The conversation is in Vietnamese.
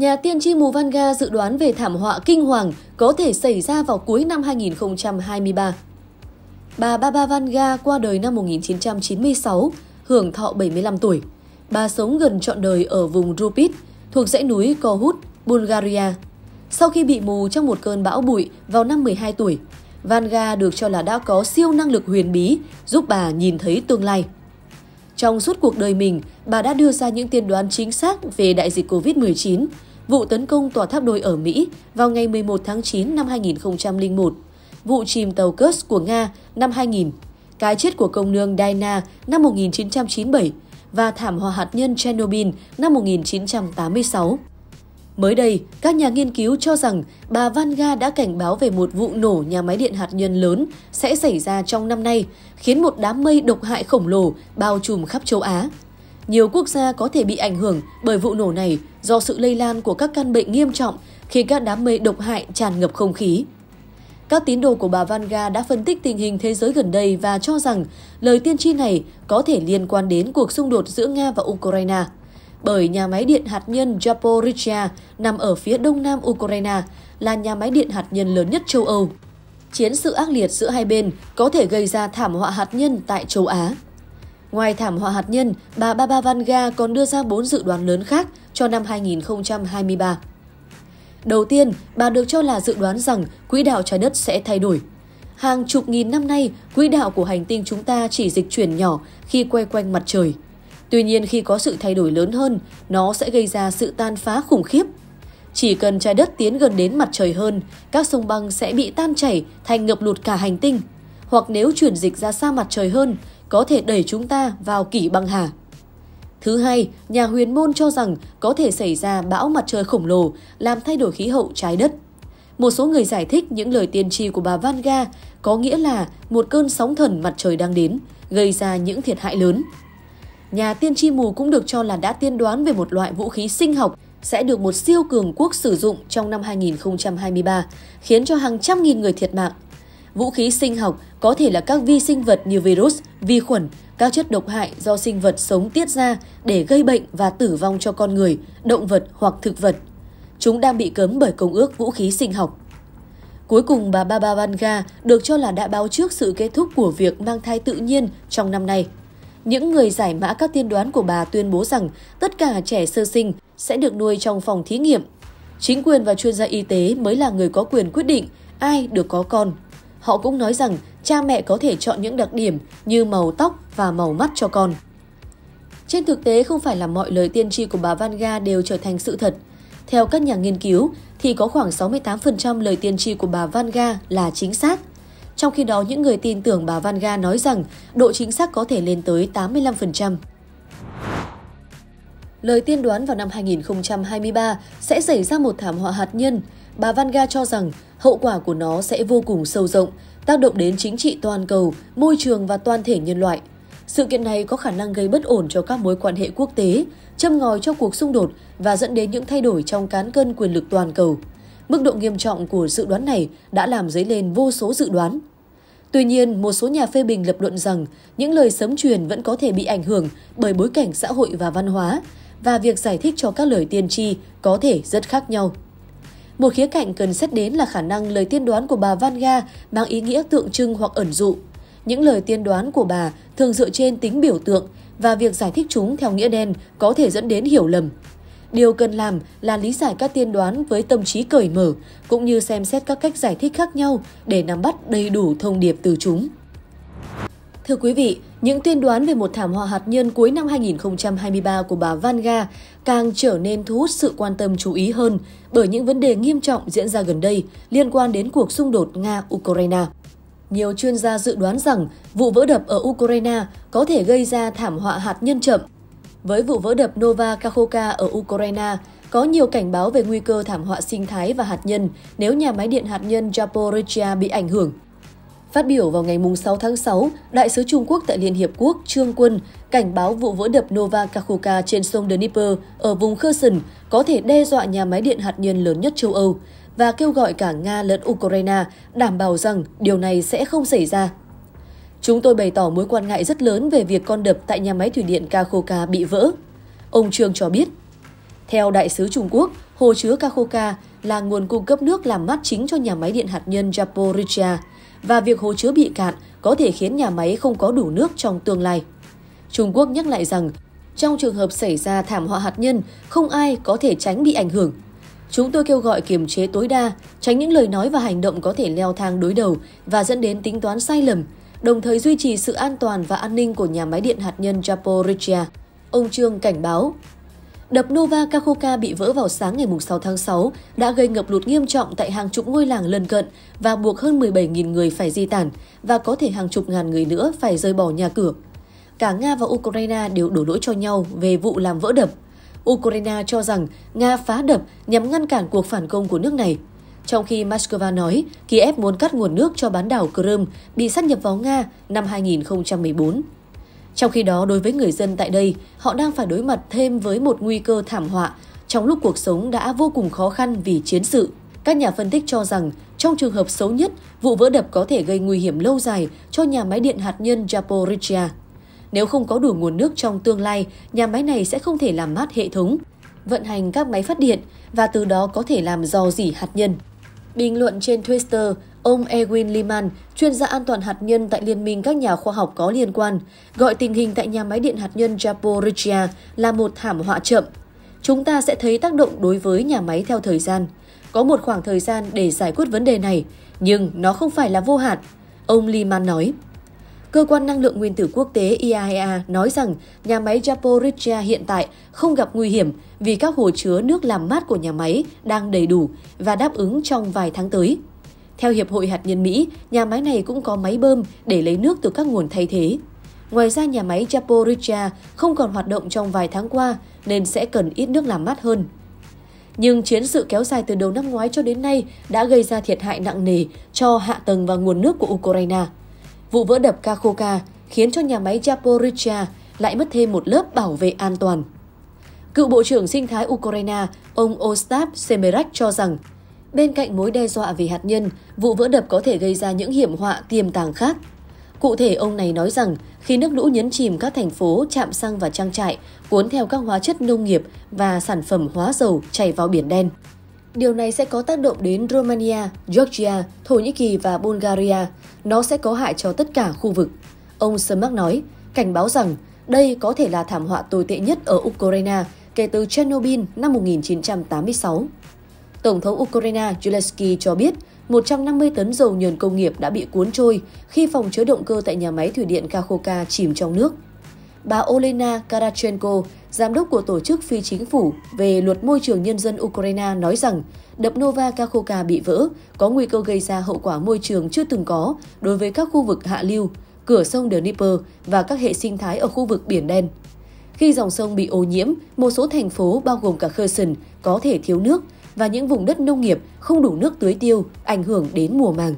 Nhà tiên tri Mù Ga dự đoán về thảm họa kinh hoàng có thể xảy ra vào cuối năm 2023. Bà Baba Van Ga qua đời năm 1996, hưởng thọ 75 tuổi. Bà sống gần trọn đời ở vùng Rupit, thuộc dãy núi Kohut, Bulgaria. Sau khi bị mù trong một cơn bão bụi vào năm 12 tuổi, Van Ga được cho là đã có siêu năng lực huyền bí giúp bà nhìn thấy tương lai. Trong suốt cuộc đời mình, bà đã đưa ra những tiên đoán chính xác về đại dịch Covid-19, vụ tấn công tòa tháp đôi ở Mỹ vào ngày 11 tháng 9 năm 2001, vụ chìm tàu Kursk của Nga năm 2000, cái chết của công nương Diana năm 1997 và thảm họa hạt nhân Chernobyl năm 1986. Mới đây, các nhà nghiên cứu cho rằng bà Vanga đã cảnh báo về một vụ nổ nhà máy điện hạt nhân lớn sẽ xảy ra trong năm nay, khiến một đám mây độc hại khổng lồ bao trùm khắp châu Á. Nhiều quốc gia có thể bị ảnh hưởng bởi vụ nổ này do sự lây lan của các căn bệnh nghiêm trọng khi các đám mây độc hại tràn ngập không khí. Các tín đồ của bà Vanga đã phân tích tình hình thế giới gần đây và cho rằng lời tiên tri này có thể liên quan đến cuộc xung đột giữa Nga và Ukraine. Bởi nhà máy điện hạt nhân Zaporizhia nằm ở phía đông nam Ukraine là nhà máy điện hạt nhân lớn nhất châu Âu. Chiến sự ác liệt giữa hai bên có thể gây ra thảm họa hạt nhân tại châu Á. Ngoài thảm họa hạt nhân, bà Baba Vanga còn đưa ra 4 dự đoán lớn khác cho năm 2023. Đầu tiên, bà được cho là dự đoán rằng quỹ đạo trái đất sẽ thay đổi. Hàng chục nghìn năm nay, quỹ đạo của hành tinh chúng ta chỉ dịch chuyển nhỏ khi quay quanh mặt trời. Tuy nhiên khi có sự thay đổi lớn hơn, nó sẽ gây ra sự tan phá khủng khiếp. Chỉ cần trái đất tiến gần đến mặt trời hơn, các sông băng sẽ bị tan chảy thành ngập lụt cả hành tinh. Hoặc nếu chuyển dịch ra xa mặt trời hơn, có thể đẩy chúng ta vào kỷ băng hà. Thứ hai, nhà huyền môn cho rằng có thể xảy ra bão mặt trời khổng lồ làm thay đổi khí hậu trái đất. Một số người giải thích những lời tiên tri của bà Vanga có nghĩa là một cơn sóng thần mặt trời đang đến, gây ra những thiệt hại lớn. Nhà tiên tri mù cũng được cho là đã tiên đoán về một loại vũ khí sinh học sẽ được một siêu cường quốc sử dụng trong năm 2023, khiến cho hàng trăm nghìn người thiệt mạng Vũ khí sinh học có thể là các vi sinh vật như virus, vi khuẩn, các chất độc hại do sinh vật sống tiết ra để gây bệnh và tử vong cho con người, động vật hoặc thực vật. Chúng đang bị cấm bởi Công ước Vũ khí sinh học. Cuối cùng, bà Baba Vanga được cho là đã báo trước sự kết thúc của việc mang thai tự nhiên trong năm nay. Những người giải mã các tiên đoán của bà tuyên bố rằng tất cả trẻ sơ sinh sẽ được nuôi trong phòng thí nghiệm. Chính quyền và chuyên gia y tế mới là người có quyền quyết định ai được có con Họ cũng nói rằng cha mẹ có thể chọn những đặc điểm như màu tóc và màu mắt cho con. Trên thực tế không phải là mọi lời tiên tri của bà Vanga đều trở thành sự thật. Theo các nhà nghiên cứu thì có khoảng 68% lời tiên tri của bà Vanga là chính xác. Trong khi đó những người tin tưởng bà Vanga nói rằng độ chính xác có thể lên tới 85% lời tiên đoán vào năm 2023 sẽ xảy ra một thảm họa hạt nhân. Bà Vanga cho rằng hậu quả của nó sẽ vô cùng sâu rộng, tác động đến chính trị toàn cầu, môi trường và toàn thể nhân loại. Sự kiện này có khả năng gây bất ổn cho các mối quan hệ quốc tế, châm ngòi cho cuộc xung đột và dẫn đến những thay đổi trong cán cân quyền lực toàn cầu. Mức độ nghiêm trọng của dự đoán này đã làm dấy lên vô số dự đoán. Tuy nhiên, một số nhà phê bình lập luận rằng những lời sấm truyền vẫn có thể bị ảnh hưởng bởi bối cảnh xã hội và văn hóa, và việc giải thích cho các lời tiên tri có thể rất khác nhau. Một khía cạnh cần xét đến là khả năng lời tiên đoán của bà Vanga mang ý nghĩa tượng trưng hoặc ẩn dụ. Những lời tiên đoán của bà thường dựa trên tính biểu tượng và việc giải thích chúng theo nghĩa đen có thể dẫn đến hiểu lầm. Điều cần làm là lý giải các tiên đoán với tâm trí cởi mở, cũng như xem xét các cách giải thích khác nhau để nắm bắt đầy đủ thông điệp từ chúng. Thưa quý vị, những tuyên đoán về một thảm họa hạt nhân cuối năm 2023 của bà Vanga càng trở nên thu hút sự quan tâm chú ý hơn bởi những vấn đề nghiêm trọng diễn ra gần đây liên quan đến cuộc xung đột Nga-Ukraine. Nhiều chuyên gia dự đoán rằng vụ vỡ đập ở Ukraine có thể gây ra thảm họa hạt nhân chậm. Với vụ vỡ đập Nova Kakhovka ở Ukraine, có nhiều cảnh báo về nguy cơ thảm họa sinh thái và hạt nhân nếu nhà máy điện hạt nhân Zaporizhia bị ảnh hưởng. Phát biểu vào ngày 6 tháng 6, Đại sứ Trung Quốc tại Liên Hiệp Quốc Trương Quân cảnh báo vụ vỡ đập Nova Kakhovka trên sông Dnieper ở vùng Kherson có thể đe dọa nhà máy điện hạt nhân lớn nhất châu Âu và kêu gọi cả Nga lẫn Ukraine đảm bảo rằng điều này sẽ không xảy ra. Chúng tôi bày tỏ mối quan ngại rất lớn về việc con đập tại nhà máy thủy điện Kakhovka bị vỡ. Ông Trương cho biết, theo Đại sứ Trung Quốc, hồ chứa Kakhovka là nguồn cung cấp nước làm mát chính cho nhà máy điện hạt nhân Zaporizhia – và việc hồ chứa bị cạn có thể khiến nhà máy không có đủ nước trong tương lai. Trung Quốc nhắc lại rằng, trong trường hợp xảy ra thảm họa hạt nhân, không ai có thể tránh bị ảnh hưởng. Chúng tôi kêu gọi kiềm chế tối đa, tránh những lời nói và hành động có thể leo thang đối đầu và dẫn đến tính toán sai lầm, đồng thời duy trì sự an toàn và an ninh của nhà máy điện hạt nhân Zaporizhia. Ông Trương cảnh báo. Đập Nova Kakhoka bị vỡ vào sáng ngày 6 tháng 6 đã gây ngập lụt nghiêm trọng tại hàng chục ngôi làng lân cận và buộc hơn 17.000 người phải di tản và có thể hàng chục ngàn người nữa phải rời bỏ nhà cửa. Cả Nga và Ukraine đều đổ lỗi cho nhau về vụ làm vỡ đập. Ukraine cho rằng Nga phá đập nhằm ngăn cản cuộc phản công của nước này. Trong khi Moscow nói Kiev muốn cắt nguồn nước cho bán đảo Crimea bị sát nhập vào Nga năm 2014. Trong khi đó, đối với người dân tại đây, họ đang phải đối mặt thêm với một nguy cơ thảm họa trong lúc cuộc sống đã vô cùng khó khăn vì chiến sự. Các nhà phân tích cho rằng, trong trường hợp xấu nhất, vụ vỡ đập có thể gây nguy hiểm lâu dài cho nhà máy điện hạt nhân Zaporizhia. Nếu không có đủ nguồn nước trong tương lai, nhà máy này sẽ không thể làm mát hệ thống, vận hành các máy phát điện và từ đó có thể làm dò dỉ hạt nhân. Bình luận trên Twitter, Ông Erwin Liman, chuyên gia an toàn hạt nhân tại Liên minh các nhà khoa học có liên quan, gọi tình hình tại nhà máy điện hạt nhân Zaporizhia là một thảm họa chậm. Chúng ta sẽ thấy tác động đối với nhà máy theo thời gian. Có một khoảng thời gian để giải quyết vấn đề này, nhưng nó không phải là vô hạn, ông Liman nói. Cơ quan năng lượng nguyên tử quốc tế IAEA e nói rằng nhà máy Zaporizhia hiện tại không gặp nguy hiểm vì các hồ chứa nước làm mát của nhà máy đang đầy đủ và đáp ứng trong vài tháng tới. Theo Hiệp hội Hạt nhân Mỹ, nhà máy này cũng có máy bơm để lấy nước từ các nguồn thay thế. Ngoài ra, nhà máy Zaporizhia không còn hoạt động trong vài tháng qua nên sẽ cần ít nước làm mát hơn. Nhưng chiến sự kéo dài từ đầu năm ngoái cho đến nay đã gây ra thiệt hại nặng nề cho hạ tầng và nguồn nước của Ukraine. Vụ vỡ đập Kakhovka khiến cho nhà máy Zaporizhia lại mất thêm một lớp bảo vệ an toàn. Cựu Bộ trưởng Sinh thái Ukraine, ông Ostap Semerek cho rằng Bên cạnh mối đe dọa về hạt nhân, vụ vỡ đập có thể gây ra những hiểm họa tiềm tàng khác. Cụ thể, ông này nói rằng khi nước lũ nhấn chìm các thành phố, chạm xăng và trang trại, cuốn theo các hóa chất nông nghiệp và sản phẩm hóa dầu chảy vào Biển Đen. Điều này sẽ có tác động đến Romania, Georgia, Thổ Nhĩ Kỳ và Bulgaria. Nó sẽ có hại cho tất cả khu vực. Ông Smak nói, cảnh báo rằng đây có thể là thảm họa tồi tệ nhất ở Ukraine kể từ Chernobyl năm 1986. Tổng thống Ukraine Zelensky cho biết 150 tấn dầu nhờn công nghiệp đã bị cuốn trôi khi phòng chứa động cơ tại nhà máy thủy điện Kakhovka chìm trong nước. Bà Olena Karachenko, giám đốc của tổ chức phi chính phủ về luật môi trường nhân dân Ukraine nói rằng đập Nova Kakhovka bị vỡ có nguy cơ gây ra hậu quả môi trường chưa từng có đối với các khu vực hạ lưu, cửa sông Dnieper và các hệ sinh thái ở khu vực Biển Đen. Khi dòng sông bị ô nhiễm, một số thành phố bao gồm cả Kherson có thể thiếu nước và những vùng đất nông nghiệp không đủ nước tưới tiêu, ảnh hưởng đến mùa màng.